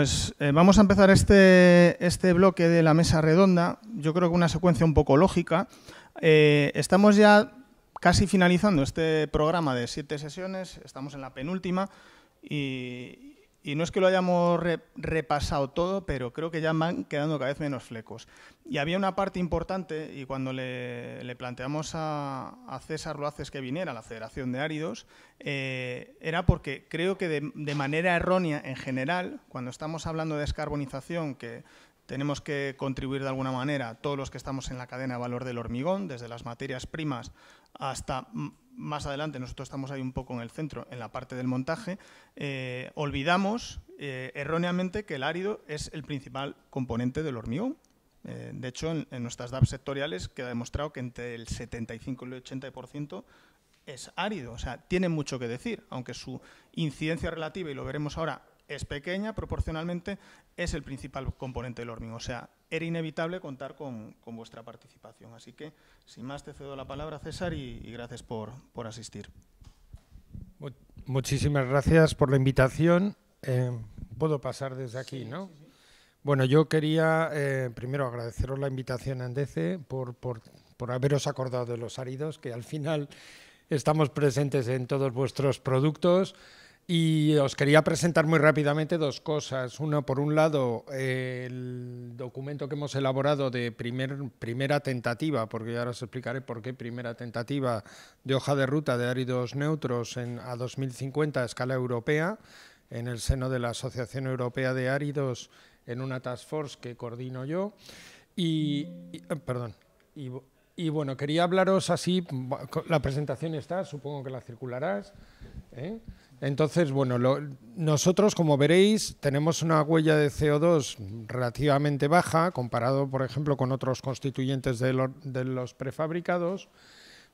Pues, eh, vamos a empezar este, este, bloque de la mesa redonda. Yo creo que una secuencia un poco lógica. Eh, estamos ya casi finalizando este programa de siete sesiones, estamos en la penúltima y, y no es que lo hayamos repasado todo, pero creo que ya van quedando cada vez menos flecos. Y había una parte importante, y cuando le, planteamos a, a, César Loaces que viniera a la Federación de Áridos, eh, era porque creo que de, manera errónea en general, cuando estamos hablando de descarbonización, que tenemos que contribuir de alguna manera, todos los que estamos en la cadena de valor del hormigón, desde las materias primas hasta más adelante, nosotros estamos ahí un poco en el centro, en la parte del montaje, eh, olvidamos eh, erróneamente que el árido es el principal componente del hormigón. Eh, de hecho, en, nuestras DAP sectoriales queda demostrado que entre el 75 y el 80% es árido, o sea, tiene mucho que decir, aunque su incidencia relativa, y lo veremos ahora, es pequeña, proporcionalmente es el principal componente del hormigón. O sea, era inevitable contar con, vuestra participación. Así que, sin más, te cedo la palabra, César, y, gracias por, asistir. Muchísimas gracias por la invitación. Eh, puedo pasar desde aquí, ¿no? Bueno, yo quería eh, primero agradeceros la invitación a Andece por, por haberos acordado de los áridos, que al final estamos presentes en todos vuestros productos. Y os quería presentar muy rápidamente dos cosas. Una, por un lado, el documento que hemos elaborado de primer, primera tentativa, porque ahora os explicaré por qué primera tentativa de hoja de ruta de áridos neutros a 2050 a escala europea, en el seno de la Asociación Europea de Áridos, en una task force que coordino yo. Y, eh, perdón, y, bueno, quería hablaros así, la presentación está, supongo que la circularás. ¿eh? Entonces, bueno, nosotros, como veréis, tenemos una huella de CO2 relativamente baja comparado, por ejemplo, con otros constituyentes de, los prefabricados,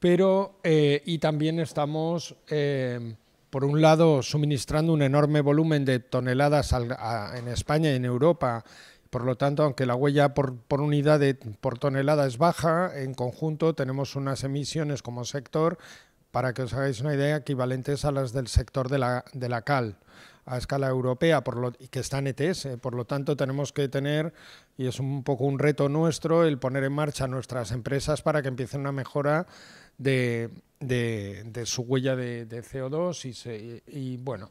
pero eh, y también estamos, eh, por un lado, suministrando un enorme volumen de toneladas en España y en Europa. Por lo tanto, aunque la huella por, unidad por tonelada es baja, en conjunto tenemos unas emisiones como sector para que os hagáis una idea, equivalentes a las del sector de la, cal a escala europea por lo, que están ETS. Por lo tanto, tenemos que tener, y es un poco un reto nuestro, el poner en marcha nuestras empresas para que empiecen una mejora de, su huella de, CO2 y, bueno.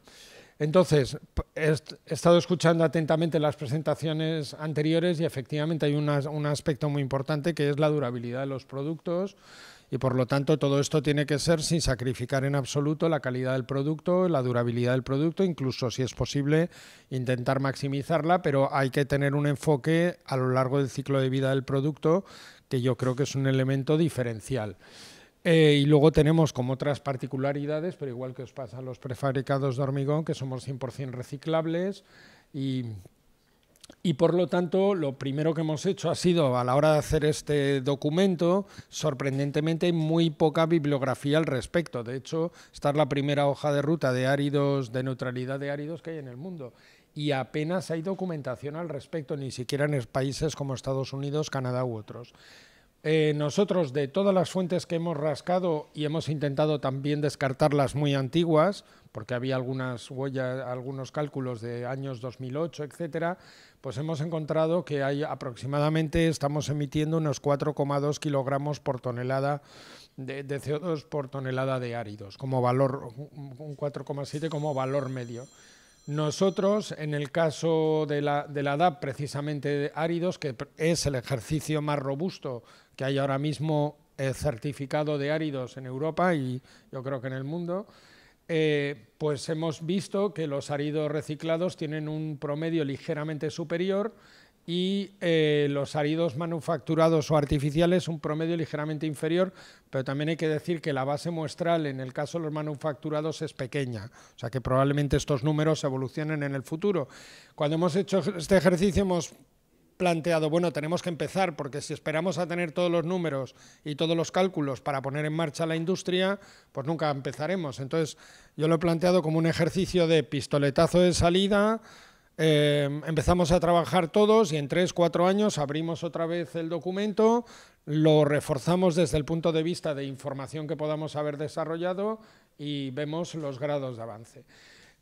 Entonces, he estado escuchando atentamente las presentaciones anteriores y efectivamente hay un aspecto muy importante que es la durabilidad de los productos y por lo tanto todo esto tiene que ser sin sacrificar en absoluto la calidad del producto, la durabilidad del producto, incluso si es posible intentar maximizarla, pero hay que tener un enfoque a lo largo del ciclo de vida del producto que yo creo que es un elemento diferencial. Eh, y luego tenemos como otras particularidades, pero igual que os pasa a los prefabricados de hormigón, que somos 100% reciclables y y por lo tanto, lo primero que hemos hecho ha sido, a la hora de hacer este documento, sorprendentemente muy poca bibliografía al respecto. De hecho, esta es la primera hoja de ruta de áridos, de neutralidad de áridos que hay en el mundo. Y apenas hay documentación al respecto, ni siquiera en países como Estados Unidos, Canadá u otros. Eh, nosotros, de todas las fuentes que hemos rascado y hemos intentado también descartar las muy antiguas, porque había algunas huellas, algunos cálculos de años 2008, etcétera, pues hemos encontrado que hay aproximadamente estamos emitiendo unos 4,2 kilogramos por tonelada de, CO2 por tonelada de áridos, como valor, un 4,7 como valor medio. Nosotros, en el caso de la, de DAP, precisamente de áridos, que es el ejercicio más robusto que hay ahora mismo eh, certificado de áridos en Europa y yo creo que en el mundo, eh, pues hemos visto que los áridos reciclados tienen un promedio ligeramente superior y eh, los áridos manufacturados o artificiales un promedio ligeramente inferior, pero también hay que decir que la base muestral en el caso de los manufacturados es pequeña, o sea que probablemente estos números evolucionen en el futuro. Cuando hemos hecho este ejercicio hemos planteado, bueno, tenemos que empezar, porque si esperamos a tener todos los números y todos los cálculos para poner en marcha la industria, pues nunca empezaremos. Entonces, yo lo he planteado como un ejercicio de pistoletazo de salida. Eh, empezamos a trabajar todos y en tres, cuatro años abrimos otra vez el documento, lo reforzamos desde el punto de vista de información que podamos haber desarrollado y vemos los grados de avance.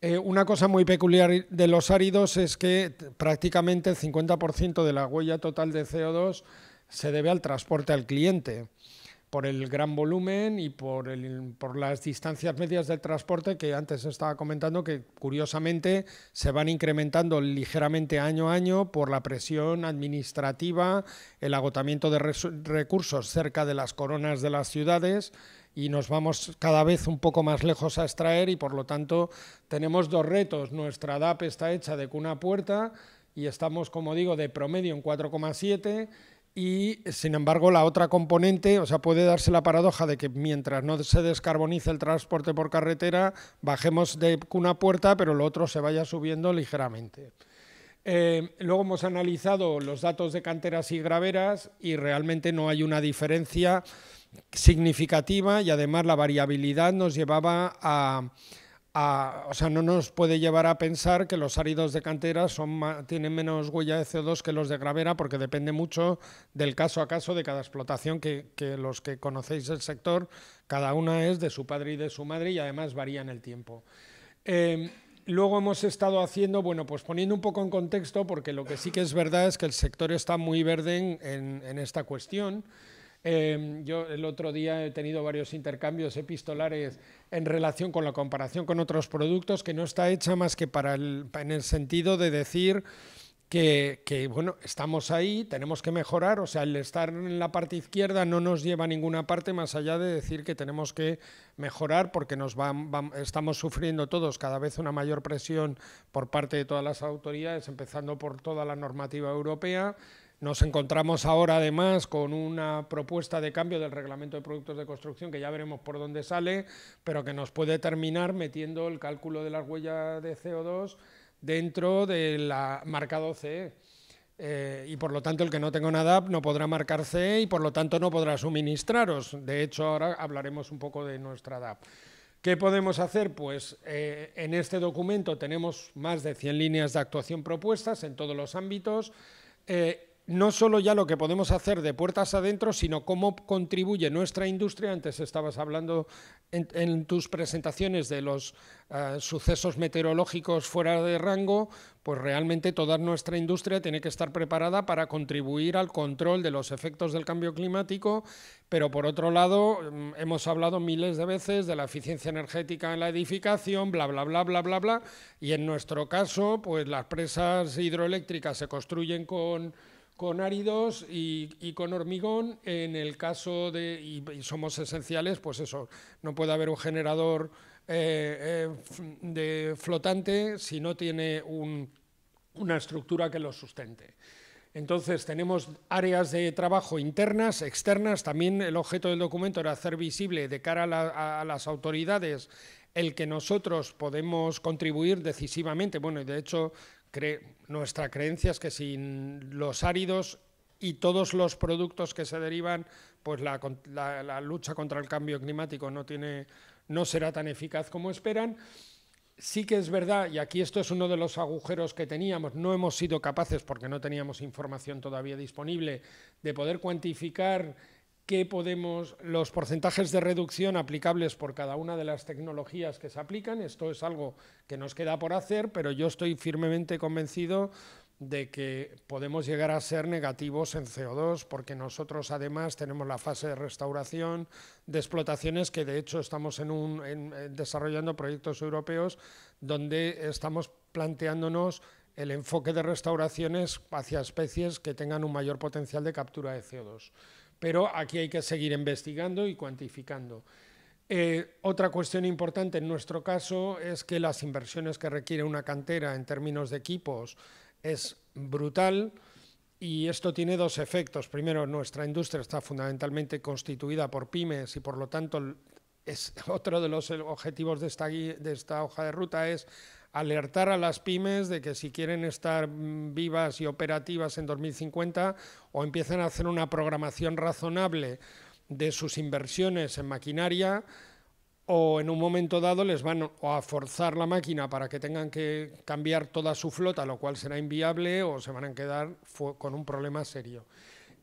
Eh, una cosa muy peculiar de los áridos es que prácticamente el 50% de la huella total de CO2 se debe al transporte al cliente, por el gran volumen y por las distancias medias del transporte que antes estaba comentando que curiosamente se van incrementando ligeramente año a año por la presión administrativa, el agotamiento de recursos cerca de las coronas de las ciudades y nos vamos cada vez un poco más lejos a extraer y por lo tanto tenemos dos retos. Nuestra DAP está hecha de cuna puerta y estamos, como digo, de promedio en 4,7 y sin embargo la otra componente, o sea, puede darse la paradoja de que mientras no se descarbonice el transporte por carretera, bajemos de cuna puerta, pero lo otro se vaya subiendo ligeramente. Eh, luego hemos analizado los datos de canteras y graveras y realmente no hay una diferencia significativa y además la variabilidad nos llevaba a, o sea, no nos puede llevar a pensar que los áridos de cantera son, tienen menos huella de CO2 que los de gravera, porque depende mucho del caso a caso de cada explotación, que, los que conocéis el sector, cada una es de su padre y de su madre y además varía en el tiempo. Em, luego hemos estado haciendo, bueno, pues poniendo un poco en contexto, porque lo que sí que es verdad es que el sector está muy verde en esta cuestión. Em, yo el otro día he tenido varios intercambios epistolares en relación con la comparación con otros productos que no está hecha más que para en el sentido de decir que, bueno, estamos ahí, tenemos que mejorar, o sea, el estar en la parte izquierda no nos lleva a ninguna parte más allá de decir que tenemos que mejorar porque nos estamos sufriendo todos cada vez una mayor presión por parte de todas las autoridades, empezando por toda la normativa europea. Nos encontramos ahora además con una propuesta de cambio del reglamento de productos de construcción que ya veremos por dónde sale, pero que nos puede terminar metiendo el cálculo de las huellas de CO2 dentro de la marcado CE. Eh. Eh, y por lo tanto el que no tenga una DAP no podrá marcar CE y por lo tanto no podrá suministraros. De hecho, ahora hablaremos un poco de nuestra DAP. ¿Qué podemos hacer? Pues eh, en este documento tenemos más de 100 líneas de actuación propuestas en todos los ámbitos no solo ya lo que podemos hacer de puertas adentro, sino cómo contribuye nuestra industria. Antes estabas hablando en, tus presentaciones de los eh, sucesos meteorológicos fuera de rango, pues realmente toda nuestra industria tiene que estar preparada para contribuir al control de los efectos del cambio climático, pero por otro lado mm, hemos hablado miles de veces de la eficiencia energética en la edificación, bla, bla, bla, bla, bla, bla, y en nuestro caso, pues las presas hidroeléctricas se construyen con con áridos y, con hormigón. En el caso de, y, somos esenciales, pues eso, no puede haber un generador eh, eh, de flotante si no tiene una estructura que lo sustente. Entonces tenemos áreas de trabajo internas, externas, también el objeto del documento era hacer visible de cara a, a las autoridades el que nosotros podemos contribuir decisivamente. Bueno, y de hecho nuestra creencia es que sin los áridos y todos los productos que se derivan, pues la, lucha contra el cambio climático no, tiene, no será tan eficaz como esperan. Sí que es verdad, y aquí esto es uno de los agujeros que teníamos, no hemos sido capaces, porque no teníamos información todavía disponible, de poder cuantificar podemos, los porcentajes de reducción aplicables por cada una de las tecnologías que se aplican. Esto es algo que nos queda por hacer, pero yo estoy firmemente convencido de que podemos llegar a ser negativos en CO2, porque nosotros además tenemos la fase de restauración de explotaciones que de hecho estamos en un, desarrollando proyectos europeos donde estamos planteándonos el enfoque de restauraciones hacia especies que tengan un mayor potencial de captura de CO2 pero aquí hay que seguir investigando y cuantificando. Eh, otra cuestión importante en nuestro caso es que las inversiones que requiere una cantera en términos de equipos es brutal y esto tiene dos efectos. Primero, nuestra industria está fundamentalmente constituida por pymes y por lo tanto es otro de los objetivos de esta, de esta hoja de ruta es alertar a las pymes de que si quieren estar mm, vivas y operativas en 2050 o empiezan a hacer una programación razonable de sus inversiones en maquinaria o en un momento dado les van a forzar la máquina para que tengan que cambiar toda su flota, lo cual será inviable o se van a quedar con un problema serio.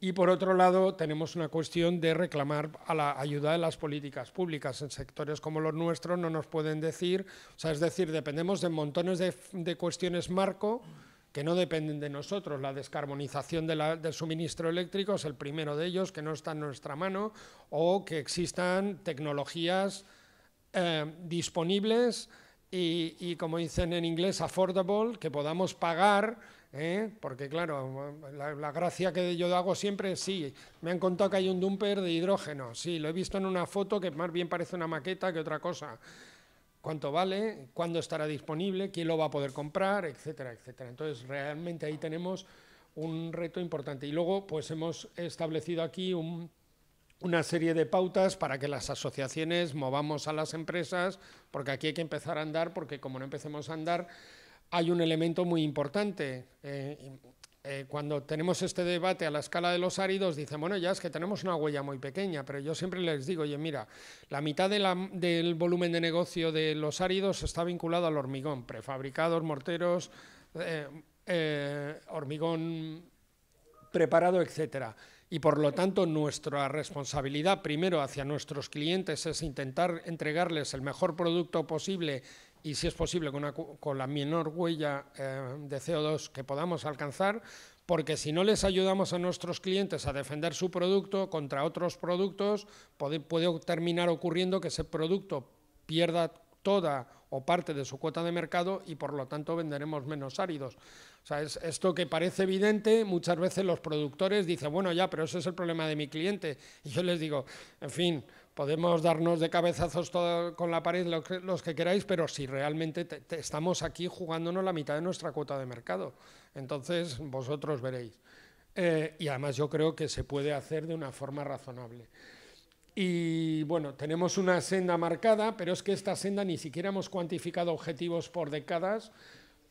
Y por otro lado, tenemos una cuestión de reclamar a la ayuda de las políticas públicas. En sectores como los nuestros no nos pueden decir, o sea, es decir, dependemos de montones de, cuestiones marco que no dependen de nosotros. La descarbonización del suministro eléctrico es el primero de ellos, que no está en nuestra mano, o que existan tecnologías eh, disponibles y, como dicen en inglés, affordable, que podamos pagar, ¿eh? porque claro, la, la, gracia que yo hago siempre es, sí, me han contado que hay un dumper de hidrógeno, sí, lo he visto en una foto que más bien parece una maqueta que otra cosa. ¿Cuánto vale? ¿Cuándo estará disponible? ¿Quién lo va a poder comprar? Etcétera, etcétera. Entonces, realmente ahí tenemos un reto importante. Y luego, pues hemos establecido aquí un una serie de pautas para que las asociaciones movamos a las empresas, porque aquí hay que empezar a andar, porque como no empecemos a andar, hay un elemento muy importante. Eh, eh, cuando tenemos este debate a la escala de los áridos, dicen, bueno, ya es que tenemos una huella muy pequeña, pero yo siempre les digo, oye, mira, la mitad del volumen de negocio de los áridos está vinculado al hormigón, prefabricados, morteros, eh, hormigón preparado, etcétera y por lo tanto nuestra responsabilidad primero hacia nuestros clientes es intentar entregarles el mejor producto posible y si es posible con, la menor huella eh, de CO2 que podamos alcanzar, porque si no les ayudamos a nuestros clientes a defender su producto contra otros productos, puede terminar ocurriendo que ese producto pierda toda o parte de su cuota de mercado y por lo tanto venderemos menos áridos. sea, esto que parece evidente, muchas veces los productores dicen, bueno, ya, pero ese es el problema de mi cliente. Y yo les digo, en fin, podemos darnos de cabezazos con la pared los que, queráis, pero si realmente estamos aquí jugándonos la mitad de nuestra cuota de mercado, entonces vosotros veréis. Eh, y además yo creo que se puede hacer de una forma razonable. Y bueno, tenemos una senda marcada, pero es que esta senda ni siquiera hemos cuantificado objetivos por décadas,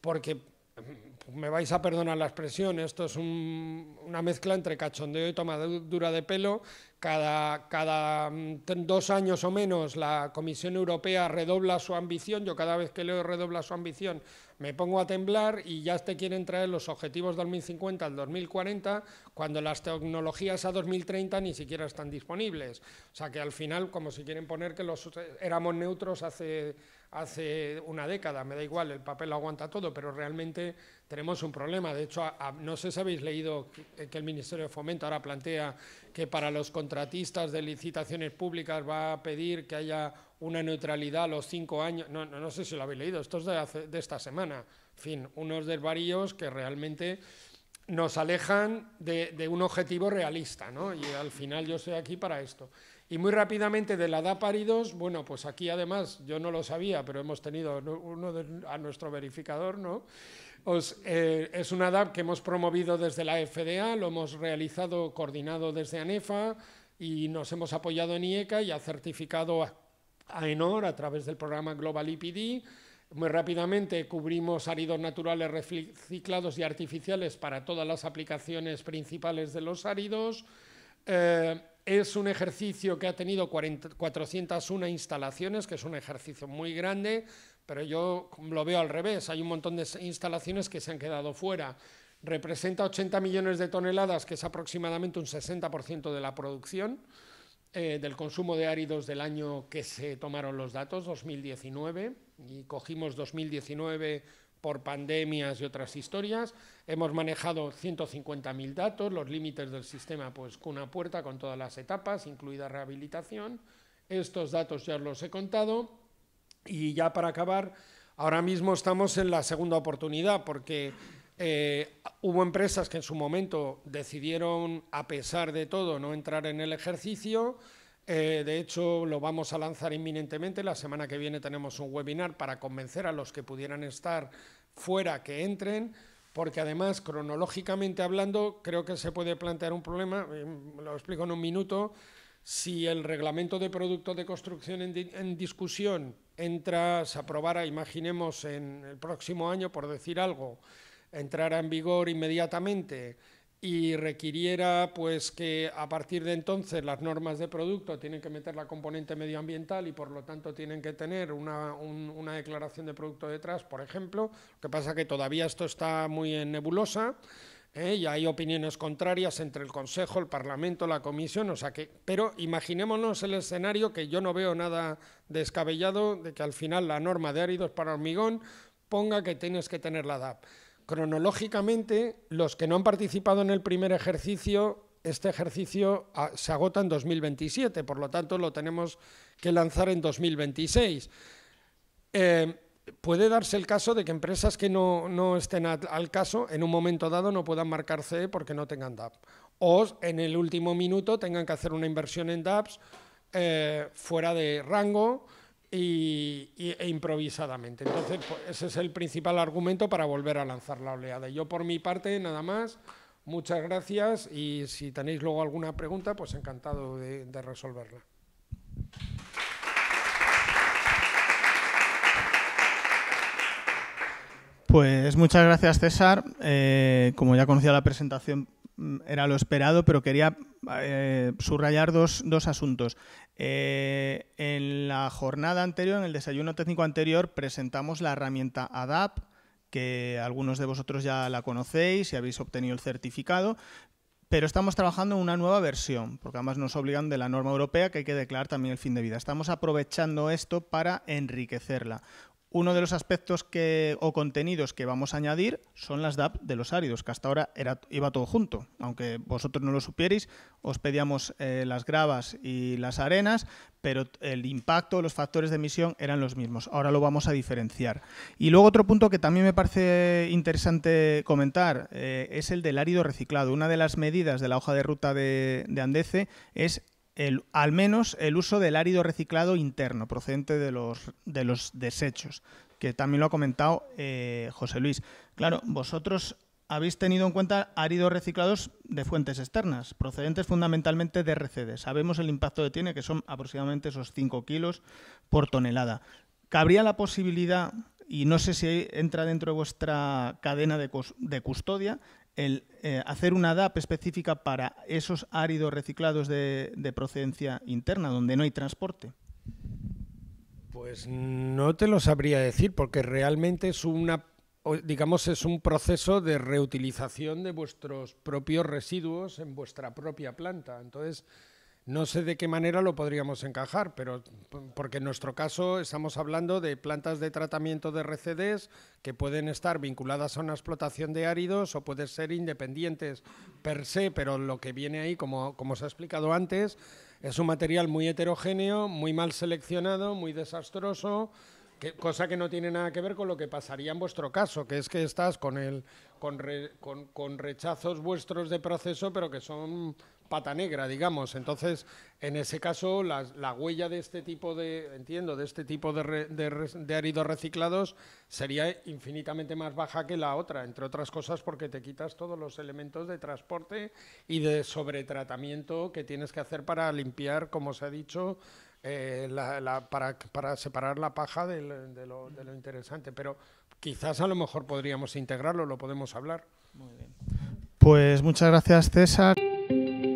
porque mm, me vais a perdonar la expresión, esto es una mezcla entre cachondeo y tomadura de pelo. Cada, cada mm, dos años o menos la Comisión Europea redobla su ambición, yo cada vez que leo redobla su ambición, me pongo a temblar y ya te quieren traer los objetivos 2050 al 2040 cuando las tecnologías a 2030 ni siquiera están disponibles. O sea que al final, como si quieren poner que los eh, éramos neutros hace hace una década, me da igual, el papel lo aguanta todo, pero realmente tenemos un problema. De hecho, no sé si habéis leído que, el Ministerio de Fomento ahora plantea que para los contratistas de licitaciones públicas va a pedir que haya una neutralidad a los cinco años. No, no, sé si lo habéis leído, esto es de, esta semana. En fin, unos desvaríos que realmente nos alejan de, de un objetivo realista, ¿no? Y al final yo estoy aquí para esto. Y muy rápidamente de la DAP paridos, bueno, pues aquí además, yo no lo sabía, pero hemos tenido uno a nuestro verificador, ¿no? Eh, es una DAP que hemos promovido desde la FDA, lo hemos realizado coordinado desde ANEFA y nos hemos apoyado en IECA y ha certificado a, ENOR a través del programa Global IPD. Muy rápidamente cubrimos áridos naturales reciclados y artificiales para todas las aplicaciones principales de los áridos. Eh, es un ejercicio que ha tenido 401 instalaciones, que es un ejercicio muy grande, pero yo lo veo al revés. Hay un montón de instalaciones que se han quedado fuera. Representa 80 millones de toneladas, que es aproximadamente un 60% de la producción, eh, del consumo de áridos del año que se tomaron los datos, 2019, y cogimos 2019 por pandemias y otras historias. Hemos manejado 150.000 datos, los límites del sistema, pues con una puerta, con todas las etapas, incluida rehabilitación. Estos datos ya los he contado. Y ya para acabar, ahora mismo estamos en la segunda oportunidad, porque eh, hubo empresas que en su momento decidieron, a pesar de todo, no entrar en el ejercicio eh, de hecho, lo vamos a lanzar inminentemente. La semana que viene tenemos un webinar para convencer a los que pudieran estar fuera que entren, porque además, cronológicamente hablando, creo que se puede plantear un problema, eh, lo explico en un minuto, si el reglamento de productos de construcción en, discusión entra, se aprobara, imaginemos, en el próximo año, por decir algo, entrará en vigor inmediatamente y requiriera pues que a partir de entonces las normas de producto tienen que meter la componente medioambiental y por lo tanto tienen que tener una, declaración de producto detrás, por ejemplo, lo que pasa que todavía esto está muy en nebulosa ¿eh? y hay opiniones contrarias entre el Consejo, el Parlamento, la Comisión, o sea que, pero imaginémonos el escenario que yo no veo nada descabellado de que al final la norma de áridos para hormigón ponga que tienes que tener la DAP cronológicamente, los que no han participado en el primer ejercicio, este ejercicio ah, se agota en 2027, por lo tanto lo tenemos que lanzar en 2026. Eh, puede darse el caso de que empresas que no, estén al caso en un momento dado no puedan marcar CE porque no tengan DAP. O en el último minuto tengan que hacer una inversión en DAPs eh, fuera de rango y, e improvisadamente. Entonces, pues, ese es el principal argumento para volver a lanzar la oleada. Yo por mi parte, nada más, muchas gracias y si tenéis luego alguna pregunta, pues encantado de, resolverla. Pues muchas gracias César. Eh, como ya conocía la presentación, Mm, era lo esperado, pero quería eh, subrayar dos, asuntos. Eh, en la jornada anterior, en el desayuno técnico anterior, presentamos la herramienta ADAP, que algunos de vosotros ya la conocéis y habéis obtenido el certificado, pero estamos trabajando en una nueva versión, porque además nos obligan de la norma europea que hay que declarar también el fin de vida. Estamos aprovechando esto para enriquecerla. Uno de los aspectos que, o contenidos que vamos a añadir son las DAP de los áridos, que hasta ahora era, iba todo junto. Aunque vosotros no lo supierais, os pedíamos eh, las gravas y las arenas, pero el impacto, los factores de emisión eran los mismos. Ahora lo vamos a diferenciar. Y luego otro punto que también me parece interesante comentar eh, es el del árido reciclado. Una de las medidas de la hoja de ruta de, de Andece es el, al menos el uso del árido reciclado interno procedente de los, de los desechos, que también lo ha comentado eh, José Luis. Claro, vosotros habéis tenido en cuenta áridos reciclados de fuentes externas, procedentes fundamentalmente de RCD. Sabemos el impacto que tiene, que son aproximadamente esos 5 kilos por tonelada. ¿Cabría la posibilidad, y no sé si entra dentro de vuestra cadena de, de custodia, el eh, hacer una DAP específica para esos áridos reciclados de, procedencia interna, donde no hay transporte? Pues no te lo sabría decir, porque realmente es una digamos es un proceso de reutilización de vuestros propios residuos en vuestra propia planta. Entonces, no sé de qué manera lo podríamos encajar, pero porque en nuestro caso estamos hablando de plantas de tratamiento de RCDs que pueden estar vinculadas a una explotación de áridos o pueden ser independientes per se, pero lo que viene ahí, como, como se ha explicado antes, es un material muy heterogéneo, muy mal seleccionado, muy desastroso cosa que no tiene nada que ver con lo que pasaría en vuestro caso, que es que estás con, el, con, rechazos vuestros de proceso, pero que son pata negra, digamos. Entonces, en ese caso, la, huella de este tipo de, entiendo, de este tipo de, de, áridos reciclados sería infinitamente más baja que la otra, entre otras cosas porque te quitas todos los elementos de transporte y de sobretratamiento que tienes que hacer para limpiar, como se ha dicho, eh, la, para, para, separar la paja de lo, lo, interesante, pero quizás a lo mejor podríamos integrarlo, lo podemos hablar. Muy bien. Pues muchas gracias, César.